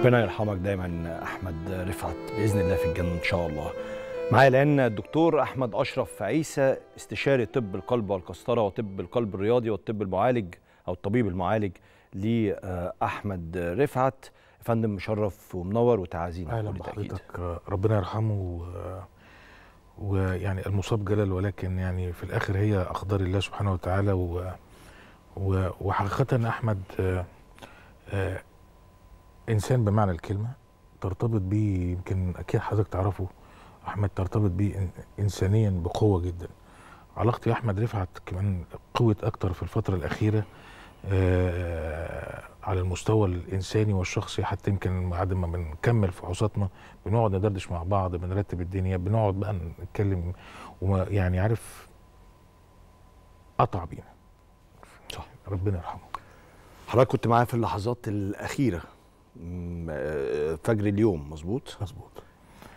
ربنا يرحمك دايما احمد رفعت باذن الله في الجنه ان شاء الله معايا لان الدكتور احمد اشرف عيسى استشاري طب القلب والقسطره وطب القلب الرياضي والطب المعالج او الطبيب المعالج لاحمد رفعت فندم مشرف ومنور وتعازينا اهلا بحضرتك ربنا يرحمه ويعني المصاب جلل ولكن يعني في الاخر هي اقدار الله سبحانه وتعالى و وحقيقه احمد آه، آه، انسان بمعنى الكلمه ترتبط بيه يمكن اكيد حضرتك تعرفه احمد ترتبط بيه انسانيا بقوه جدا علاقتي احمد رفعت كمان قوت اكتر في الفتره الاخيره آه، على المستوى الانساني والشخصي حتى يمكن بعد ما بنكمل فحوصاتنا بنقعد ندردش مع بعض بنرتب الدنيا بنقعد بقى نتكلم وما يعني عارف قطع بينا صح ربنا يرحمه حضرتك كنت معايا في اللحظات الاخيره آه، فجر اليوم مظبوط مظبوط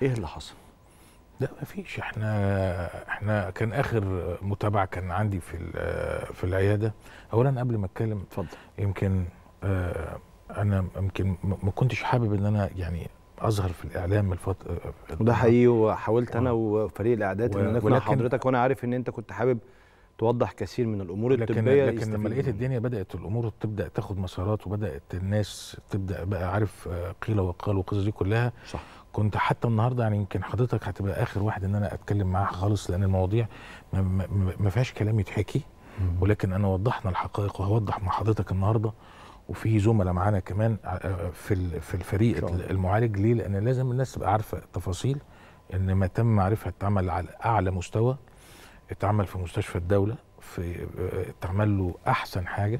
ايه اللي حصل لا ما فيش احنا احنا كان اخر متابعه كان عندي في آه، في العياده اولا قبل ما اتكلم اتفضل يمكن آه انا يمكن ما كنتش حابب ان انا يعني اظهر في الاعلام الفتره آه، وده حقيقي وحاولت انا وفريق الاعداد و... ان نقنع حضرتك وانا عارف ان انت كنت حابب توضح كثير من الامور لكن الطبيه لكن لما لقيت الدنيا بدات الامور تبدا تاخد مسارات وبدات الناس تبدا بقى عارف آه، قيل وقال والقصص دي كلها صح كنت حتى النهارده يعني يمكن حضرتك هتبقى اخر واحد ان انا اتكلم معاه خالص لان المواضيع ما, ما فيهاش كلام يتحكي ولكن انا وضحنا الحقائق وهوضح مع حضرتك النهارده وفي زملاء معانا كمان آه، آه، في في الفريق المعالج ليه لان لازم الناس تبقى عارفه التفاصيل ان ما تم معرفه اتعمل على اعلى مستوى اتعمل في مستشفى الدوله في اتعمل له احسن حاجه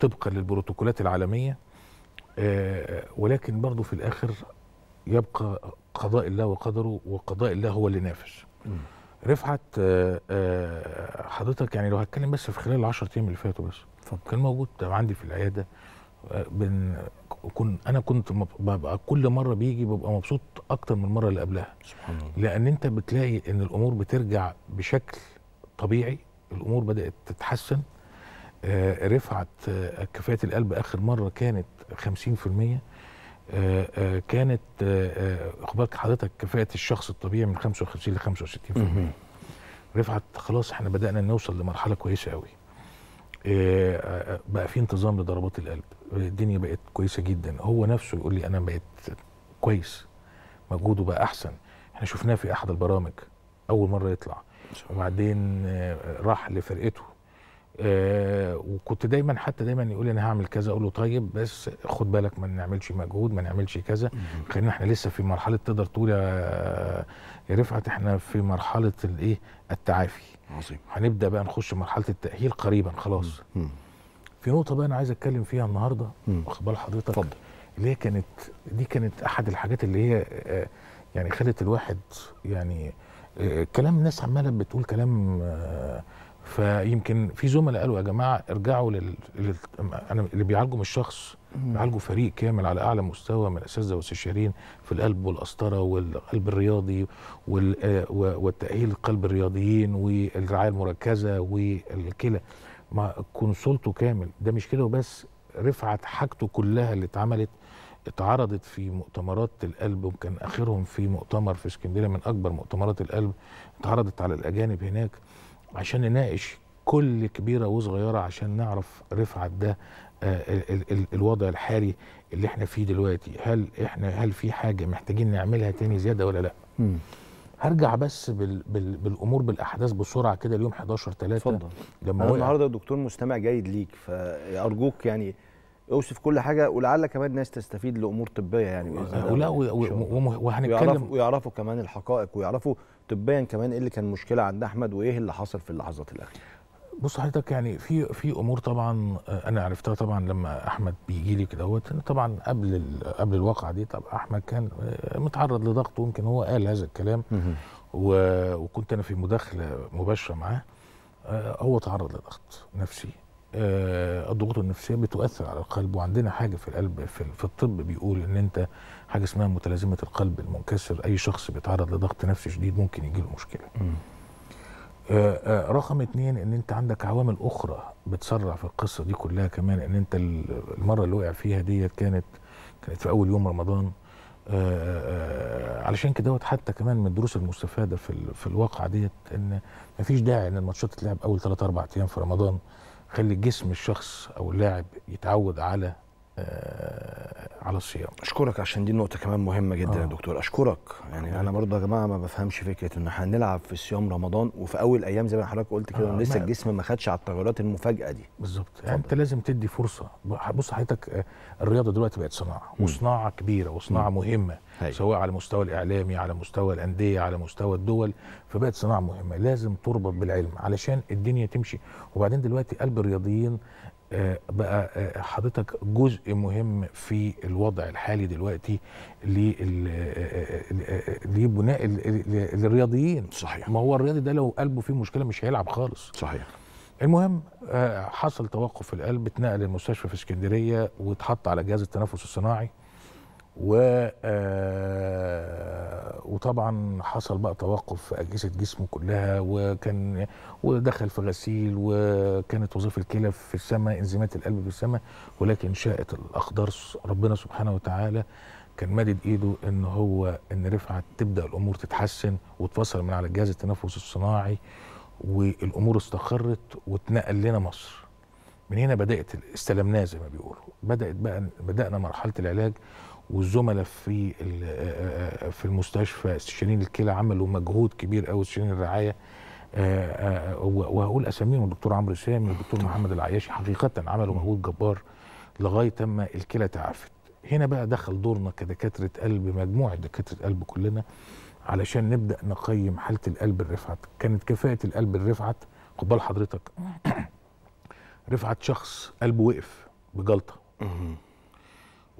طبقا للبروتوكولات العالميه آه، ولكن برضه في الاخر يبقى قضاء الله وقدره وقضاء الله هو اللي نافش رفعت آه، آه، حضرتك يعني لو هتكلم بس في خلال ال 10 ايام اللي فاتوا بس كان موجود عندي في العياده بن كن انا كنت ببقى كل مره بيجي ببقى مبسوط اكتر من المره اللي قبلها سبحان الله لان انت بتلاقي ان الامور بترجع بشكل طبيعي الامور بدات تتحسن آه رفعت آه كفاءه القلب اخر مره كانت 50% آه،, آه كانت واخد آه، آه، بالك حضرتك كفاءه الشخص الطبيعي من 55 ل 65% رفعت خلاص احنا بدانا نوصل لمرحله كويسه قوي آه، آه، بقى في انتظام لضربات القلب الدنيا بقت كويسه جدا هو نفسه يقول لي انا بقيت كويس مجهوده بقى احسن احنا شفناه في احد البرامج اول مره يطلع وبعدين آه، راح لفرقته آه وكنت دايما حتى دايما يقول لي انا هعمل كذا اقول له طيب بس خد بالك ما نعملش مجهود ما نعملش كذا خلينا احنا لسه في مرحله تقدر تقول يا رفعت احنا في مرحله الايه التعافي عظيم هنبدا بقى نخش مرحله التاهيل قريبا خلاص مم. في نقطه بقى انا عايز اتكلم فيها النهارده واخد بال حضرتك اتفضل اللي هي كانت دي كانت احد الحاجات اللي هي آه، يعني خلت الواحد يعني آه، كلام الناس عماله بتقول كلام آه، فيمكن في زملاء قالوا يا جماعه ارجعوا لل... لل... اللي بيعالجوا مش شخص بيعالجوا فريق كامل على اعلى مستوى من اساتذه واستشارين في القلب والقسطره والقلب الرياضي وال... آه، والتاهيل القلب الرياضيين والرعايه المركزه والكلى ما كونسولته كامل ده مش كده وبس رفعت حاجته كلها اللي اتعملت اتعرضت في مؤتمرات القلب وكان اخرهم في مؤتمر في اسكندريه من اكبر مؤتمرات القلب اتعرضت على الاجانب هناك عشان نناقش كل كبيره وصغيره عشان نعرف رفعت ده آه، الوضع الحالي اللي احنا فيه دلوقتي هل احنا هل في حاجه محتاجين نعملها تاني زياده ولا لا هرجع بس بال بال بالامور بالاحداث بسرعه كده اليوم 11 3 اتفضل لما النهارده دكتور مستمع جيد ليك فارجوك يعني اوصف كل حاجه ولعل كمان الناس تستفيد لامور طبيه يعني آه، ولا وهنتكلم ويعرفوا, ويعرفوا كمان الحقائق ويعرفوا طبيا كمان ايه اللي كان مشكله عند احمد وايه اللي حصل في اللحظات الاخيره بص حضرتك يعني في في امور طبعا آه، انا عرفتها طبعا لما احمد بيجي لي كده طبعا قبل قبل الواقعه دي طب احمد كان آه، متعرض لضغط ويمكن هو قال هذا الكلام وكنت انا في مداخله مباشره معاه هو تعرض لضغط نفسي آه، الضغوط النفسيه بتؤثر على القلب وعندنا حاجه في القلب في الطب بيقول ان انت حاجه اسمها متلازمه القلب المنكسر اي شخص بيتعرض لضغط نفسي شديد ممكن يجيله مشكله آه، آه، رقم اثنين ان انت عندك عوامل اخرى بتسرع في القصه دي كلها كمان ان انت المره اللي وقع فيها ديت كانت كانت في اول يوم رمضان آآ آآ علشان كده حتى كمان من الدروس المستفاده في في الواقعه ديت ان مفيش داعي ان الماتشات تتلعب اول 3 4 ايام في رمضان خلي جسم الشخص او اللاعب يتعود على آه، على الصيام اشكرك عشان دي نقطه كمان مهمه جدا آه. يا دكتور اشكرك يعني آه. انا برضه يا جماعه ما بفهمش فكره ان احنا نلعب في صيام رمضان وفي اول ايام زي ما حضرتك قلت كده آه. لسه الجسم ما خدش على التغيرات المفاجاه دي بالظبط يعني انت لازم تدي فرصه بص حضرتك آه، الرياضه دلوقتي بقت صناعه م. وصناعه كبيره وصناعه م. مهمه هي. أيوة. سواء على المستوى الاعلامي على مستوى الانديه على مستوى الدول فبقت صناعه مهمه لازم تربط بالعلم علشان الدنيا تمشي وبعدين دلوقتي قلب الرياضيين آه، بقى آه، حضرتك جزء مهم في الوضع الحالي دلوقتي آه، لبناء للرياضيين صحيح ما هو الرياضي ده لو قلبه فيه مشكله مش هيلعب خالص صحيح المهم حصل توقف في القلب اتنقل المستشفى في اسكندريه واتحط على جهاز التنفس الصناعي و طبعا حصل بقى توقف في اجهزه جسمه كلها وكان ودخل في غسيل وكانت وظيفه الكلى في السماء انزيمات القلب في السماء ولكن شاءت الاقدار ربنا سبحانه وتعالى كان مادد ايده ان هو ان رفعت تبدا الامور تتحسن وتفصل من على الجهاز التنفس الصناعي والامور استقرت واتنقل لنا مصر من هنا بدات استلمناه زي ما بيقولوا بدات بقى بدانا مرحله العلاج والزملاء في في المستشفى استشاريين الكلى عملوا مجهود كبير قوي استشاريين الرعايه وهقول اساميهم الدكتور عمرو سامي والدكتور محمد العياشي حقيقه عملوا مجهود جبار لغايه ما الكلى تعافت هنا بقى دخل دورنا كدكاتره قلب مجموعه دكاتره قلب كلنا علشان نبدا نقيم حاله القلب الرفعت كانت كفاءه القلب الرفعت قبل حضرتك رفعت شخص قلبه وقف بجلطه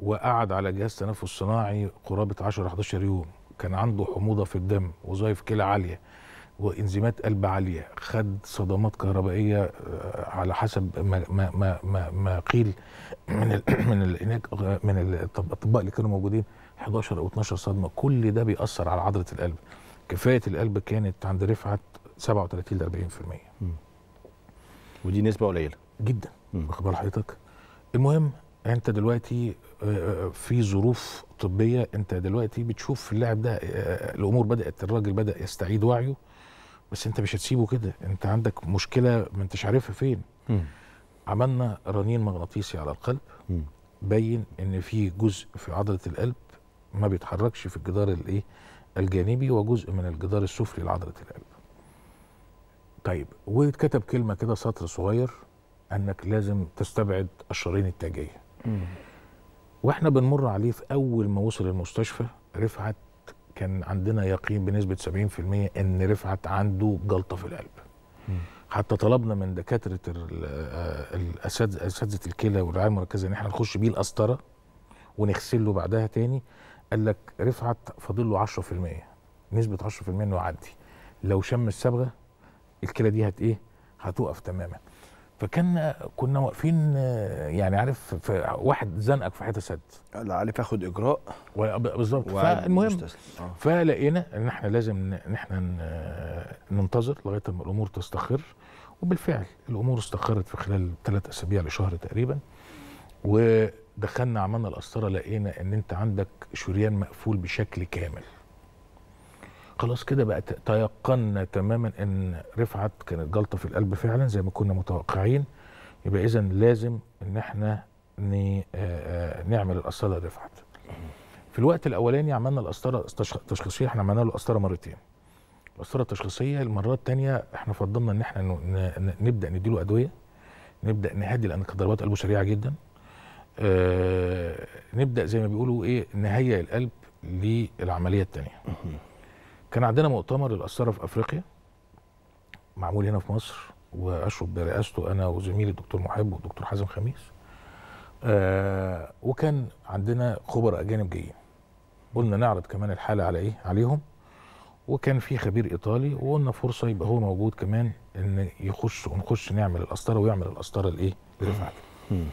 وقعد على جهاز تنفس صناعي قرابه 10 11 يوم كان عنده حموضه في الدم وظايف كلى عاليه وانزيمات قلب عاليه خد صدمات كهربائيه آه، على حسب ما ما ما ما, ما قيل من الـ من الـ من الاطباء اللي كانوا موجودين 11 او 12 صدمه كل ده بيأثر على عضله القلب كفاءه القلب كانت عند رفعت 37 ل 40% ودي نسبه قليله جدا اخبار حضرتك المهم انت دلوقتي آه، آه، في ظروف طبيه انت دلوقتي بتشوف اللاعب ده آه، الامور بدات الراجل بدا يستعيد وعيه بس انت مش هتسيبه كده انت عندك مشكله ما انتش عارفها فين م. عملنا رنين مغناطيسي على القلب م. بين ان في جزء في عضله القلب ما بيتحركش في الجدار الايه الجانبي وجزء من الجدار السفلي لعضله القلب طيب واتكتب كلمه كده سطر صغير انك لازم تستبعد الشرايين التاجيه واحنا بنمر عليه في اول ما وصل المستشفى رفعت كان عندنا يقين بنسبه 70% ان رفعت عنده جلطه في القلب مم. حتى طلبنا من دكاتره آه، اساتذه الكلى والرعايه المركزه ان احنا نخش بيه القسطره ونغسله بعدها تاني قال لك رفعت فاضل له 10% نسبه 10% انه يعدي لو شم الصبغه الكلى دي هت ايه؟ هتقف تماما فكان كنا واقفين يعني عارف في واحد زنقك في حته سد لا عارف اخد اجراء بالظبط فالمهم آه. فلقينا ان احنا لازم ان احنا ننتظر لغايه ما الامور تستقر وبالفعل الامور استقرت في خلال ثلاث اسابيع لشهر تقريبا ودخلنا عملنا القسطره لقينا ان انت عندك شريان مقفول بشكل كامل خلاص كده بقى تيقنا تماما ان رفعت كانت جلطه في القلب فعلا زي ما كنا متوقعين يبقى اذا لازم ان احنا نعمل القسطره لرفعت. في الوقت الاولاني عملنا القسطره التشخيصيه احنا عملنا له القسطره مرتين. القسطره التشخيصيه المره الثانيه احنا فضلنا ان احنا نبدا نديله ادويه نبدا نهدي لان كانت ضربات قلبه سريعه جدا. آه نبدا زي ما بيقولوا ايه نهيئ القلب للعمليه الثانيه. كان عندنا مؤتمر للأسرة في أفريقيا معمول هنا في مصر وأشرف برئاسته أنا وزميلي الدكتور محب والدكتور حازم خميس آه وكان عندنا خبراء أجانب جايين قلنا نعرض كمان الحالة على إيه عليهم وكان في خبير إيطالي وقلنا فرصة يبقى هو موجود كمان إن يخش ونخش نعمل القسطرة ويعمل القسطرة الإيه برفعته